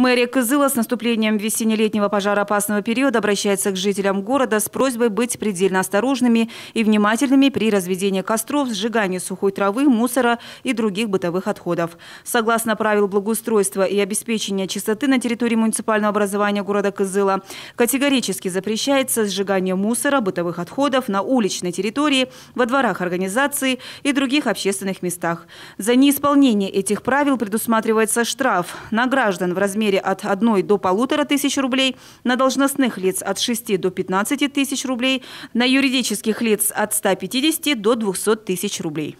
Мэрия Кызыла с наступлением весенне-летнего пожароопасного периода обращается к жителям города с просьбой быть предельно осторожными и внимательными при разведении костров, сжигании сухой травы, мусора и других бытовых отходов. Согласно правил благоустройства и обеспечения чистоты на территории муниципального образования города Кызыла, категорически запрещается сжигание мусора, бытовых отходов на уличной территории, во дворах организации и других общественных местах. За неисполнение этих правил предусматривается штраф на граждан в размере размере от 1 до 1,5 тысяч рублей, на должностных лиц от 6 до 15 тысяч рублей, на юридических лиц от 150 до 200 тысяч рублей.